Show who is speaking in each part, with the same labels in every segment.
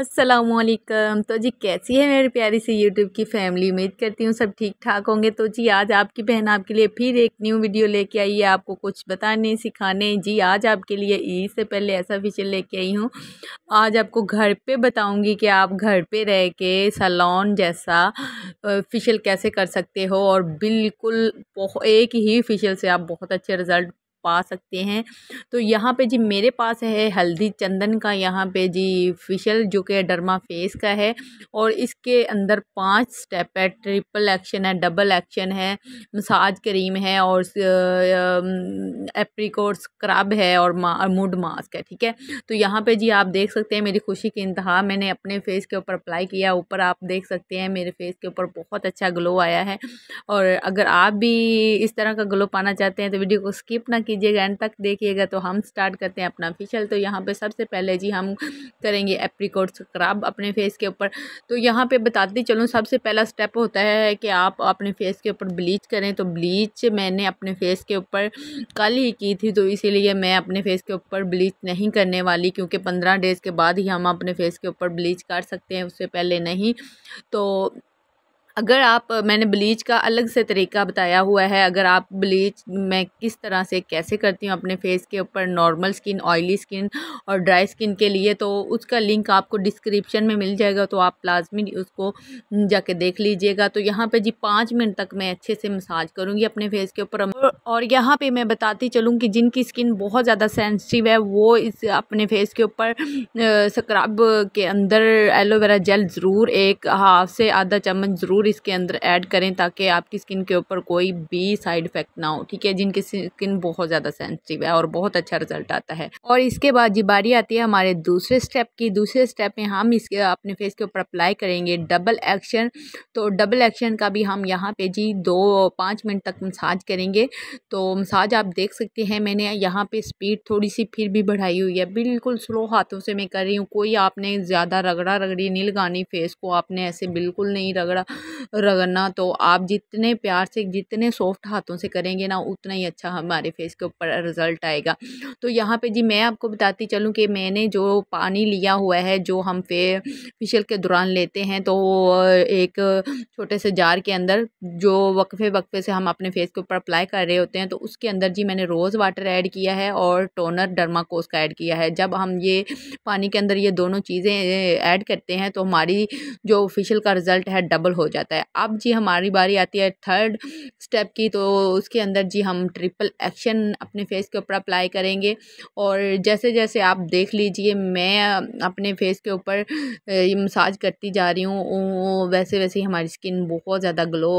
Speaker 1: असलकम तो जी कैसी है मेरी प्यारी सी यूट्यूब की फैमिली उम्मीद करती हूँ सब ठीक ठाक होंगे तो जी आज आपकी बहन आपके लिए फिर एक न्यू वीडियो लेके आई है आपको कुछ बताने सिखाने जी आज आपके लिए ईद से पहले ऐसा फीचर लेके आई हूँ आज आपको घर पे बताऊँगी कि आप घर पे रह के सलोन जैसा फिशल कैसे कर सकते हो और बिल्कुल एक ही फिशल से आप बहुत अच्छे रिज़ल्ट पा सकते हैं तो यहाँ पे जी मेरे पास है हल्दी चंदन का यहाँ पे जी फिशल जो कि डरमा फेस का है और इसके अंदर पांच स्टेप है ट्रिपल एक्शन है डबल एक्शन है मसाज क्रीम है और एप्रिकोट स्क्रब है और मूड मास्क है ठीक है तो यहाँ पे जी आप देख सकते हैं मेरी खुशी की इंतहा मैंने अपने फेस के ऊपर अप्लाई किया ऊपर आप देख सकते हैं मेरे फेस के ऊपर बहुत अच्छा ग्लो आया है और अगर आप भी इस तरह का ग्लो पाना चाहते हैं तो वीडियो को स्किप ना कीजिए कीजिएगा एंड तक देखिएगा तो हम स्टार्ट करते हैं अपना फेशियल तो यहाँ पे सबसे पहले जी हम करेंगे एप्रीकोट स्क्रब अपने फेस के ऊपर तो यहाँ पे बताते चलूँ सबसे पहला स्टेप होता है कि आप अपने फेस के ऊपर ब्लीच करें तो ब्लीच मैंने अपने फेस के ऊपर कल ही की थी तो इसीलिए मैं अपने फेस के ऊपर ब्लीच नहीं करने वाली क्योंकि पंद्रह डेज़ के बाद ही हम अपने फेस के ऊपर ब्लीच कर सकते हैं उससे पहले नहीं तो अगर आप मैंने ब्लीच का अलग से तरीका बताया हुआ है अगर आप ब्लीच मैं किस तरह से कैसे करती हूँ अपने फेस के ऊपर नॉर्मल स्किन ऑयली स्किन और ड्राई स्किन के लिए तो उसका लिंक आपको डिस्क्रिप्शन में मिल जाएगा तो आप लाजमी उसको जाके देख लीजिएगा तो यहाँ पर जी पाँच मिनट तक मैं अच्छे से मसाज करूँगी अपने फेस के ऊपर और यहाँ पर मैं बताती चलूँ कि जिनकी स्किन बहुत ज़्यादा सेंसिटिव है वो इस अपने फेस के ऊपर स्क्रब के अंदर एलोवेरा जेल ज़रूर एक हाफ से आधा चम्मच ज़रूर इसके अंदर ऐड करें ताकि आपकी स्किन के ऊपर कोई भी साइड इफेक्ट ना हो ठीक है जिनकी स्किन बहुत ज़्यादा सेंसिटिव है और बहुत अच्छा रिजल्ट आता है और इसके बाद जी बारी आती है हमारे दूसरे स्टेप की दूसरे स्टेप में हम इसके अपने फेस के ऊपर अप्लाई करेंगे डबल एक्शन तो डबल एक्शन का भी हम यहाँ पे जी दो पाँच मिनट तक मसाज करेंगे तो मसाज आप देख सकते हैं मैंने यहाँ पर स्पीड थोड़ी सी फिर भी बढ़ाई हुई है बिल्कुल स्लो हाथों से मैं कर रही हूँ कोई आपने ज़्यादा रगड़ा रगड़ी नहीं लगानी फेस को आपने ऐसे बिल्कुल नहीं रगड़ा रगड़ना तो आप जितने प्यार से जितने सॉफ्ट हाथों से करेंगे ना उतना ही अच्छा हमारे फेस के ऊपर रिज़ल्ट आएगा तो यहाँ पे जी मैं आपको बताती चलूँ कि मैंने जो पानी लिया हुआ है जो हम फे फेशियल के दौरान लेते हैं तो एक छोटे से जार के अंदर जो वक्फे वक्फे से हम अपने फेस के ऊपर अप्लाई कर रहे होते हैं तो उसके अंदर जी मैंने रोज़ वाटर ऐड किया है और टोनर डरमाकोस का ऐड किया है जब हम ये पानी के अंदर ये दोनों चीज़ें ऐड करते हैं तो हमारी जो फेशियल का रिज़ल्ट है डबल हो जाता जाता है अब जी हमारी बारी आती है थर्ड स्टेप की तो उसके अंदर जी हम ट्रिपल एक्शन अपने फेस के ऊपर अप्लाई करेंगे और जैसे जैसे आप देख लीजिए मैं अपने फेस के ऊपर मसाज करती जा रही हूँ वैसे वैसे हमारी स्किन बहुत ज़्यादा ग्लो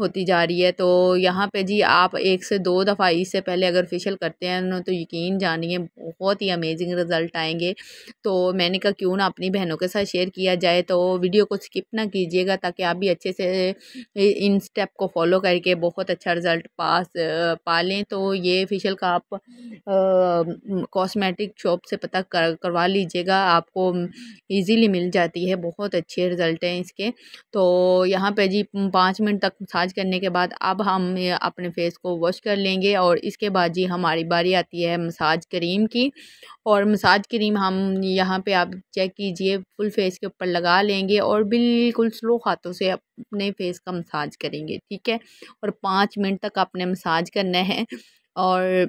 Speaker 1: होती जा रही है तो यहाँ पर जी आप एक से दो दफ़ा इससे पहले अगर फेशियल करते हैं तो यकीन जानिए बहुत ही अमेजिंग रिज़ल्ट आएंगे तो मैंने कहा क्यों ना अपनी बहनों के साथ शेयर किया जाए तो वीडियो को स्किप ना कीजिएगा ताकि आप भी अच्छे से इन स्टेप को फॉलो करके बहुत अच्छा रिज़ल्ट पास पा लें तो ये फेशियल का आप कॉस्मेटिक शॉप से पता कर करवा लीजिएगा आपको इजीली मिल जाती है बहुत अच्छे रिज़ल्ट हैं इसके तो यहाँ पे जी पाँच मिनट तक मसाज करने के बाद अब हम अपने फेस को वॉश कर लेंगे और इसके बाद जी हमारी बारी आती है मसाज क्रीम की और मसाज क्रीम हम यहाँ पे आप चेक कीजिए फुल फेस के ऊपर लगा लेंगे और बिल्कुल स्लो हाथों से आप अपने फेस का मसाज करेंगे ठीक है और पाँच मिनट तक आपने मसाज करना है और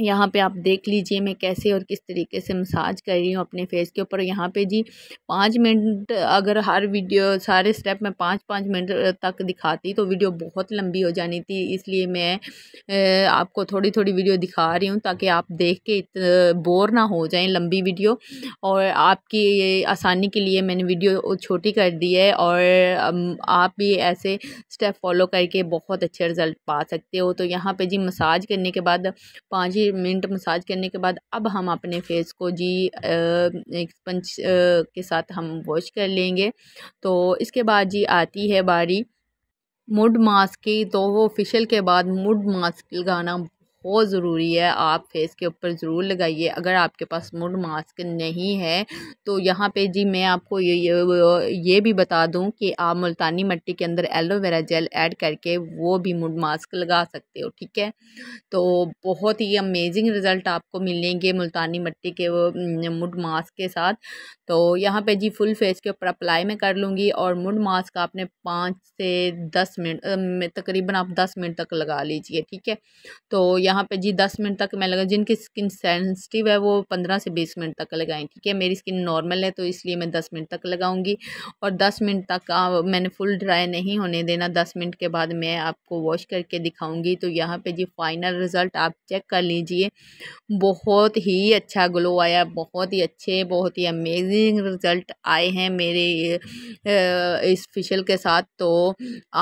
Speaker 1: यहाँ पे आप देख लीजिए मैं कैसे और किस तरीके से मसाज कर रही हूँ अपने फेस के ऊपर यहाँ पे जी पाँच मिनट अगर हर वीडियो सारे स्टेप मैं पाँच पाँच मिनट तक दिखाती तो वीडियो बहुत लंबी हो जानी थी इसलिए मैं आपको थोड़ी थोड़ी वीडियो दिखा रही हूँ ताकि आप देख के बोर ना हो जाए लंबी वीडियो और आपकी आसानी के लिए मैंने वीडियो छोटी कर दी है और आप भी ऐसे स्टेप फॉलो करके बहुत अच्छे रिज़ल्ट पा सकते हो तो यहाँ पर जी मसाज करने के बाद पाँच मिनट मसाज करने के बाद अब हम अपने फेस को जी एक स्पंज के साथ हम वॉश कर लेंगे तो इसके बाद जी आती है बारी मुड मास्क की तो वो फेशियल के बाद मुड मास्क लगाना बहुत ज़रूरी है आप फेस के ऊपर ज़रूर लगाइए अगर आपके पास मुड मास्क नहीं है तो यहाँ पे जी मैं आपको ये ये, ये भी बता दूँ कि आप मुल्तानी मिट्टी के अंदर एलोवेरा जेल ऐड करके वो भी मुड मास्क लगा सकते हो ठीक है तो बहुत ही अमेजिंग रिज़ल्ट आपको मिलेंगे मुल्तानी मिट्टी के मुड मास्क के साथ तो यहाँ पर जी फुल फेस के ऊपर अप्लाई मैं कर लूँगी और मुड मास्क आपने पाँच से दस मिनट तकरीबन आप दस मिनट तक लगा लीजिए ठीक है तो यहाँ यहाँ पे जी दस मिनट तक मैं लगा जिनकी स्किन सेंसिटिव है वो पंद्रह से बीस मिनट तक लगाएं ठीक है मेरी स्किन नॉर्मल है तो इसलिए मैं दस मिनट तक लगाऊंगी और दस मिनट तक आ, मैंने फुल ड्राई नहीं होने देना दस मिनट के बाद मैं आपको वॉश करके दिखाऊंगी तो यहाँ पे जी फाइनल रिज़ल्ट आप चेक कर लीजिए बहुत ही अच्छा ग्लो आया बहुत ही अच्छे बहुत ही अमेजिंग रिज़ल्ट आए हैं मेरे इस फेशियल के साथ तो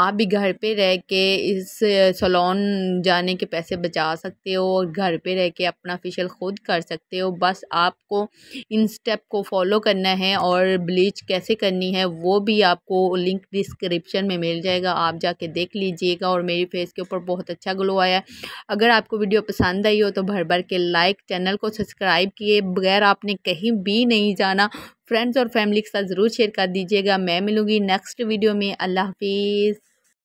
Speaker 1: आप भी घर पर रह के इस सलोन जाने के पैसे बचा सकते हो और घर पे रह के अपना फेशियल ख़ुद कर सकते हो बस आपको इन स्टेप को फॉलो करना है और ब्लीच कैसे करनी है वो भी आपको लिंक डिस्क्रिप्शन में मिल जाएगा आप जाके देख लीजिएगा और मेरी फेस के ऊपर बहुत अच्छा ग्लो आया है अगर आपको वीडियो पसंद आई हो तो भर भर के लाइक चैनल को सब्सक्राइब किए बगैर आपने कहीं भी नहीं जाना फ्रेंड्स और फैमिली के साथ ज़रूर शेयर कर दीजिएगा मैं मिलूँगी नेक्स्ट वीडियो में अल्लाह हाफिज़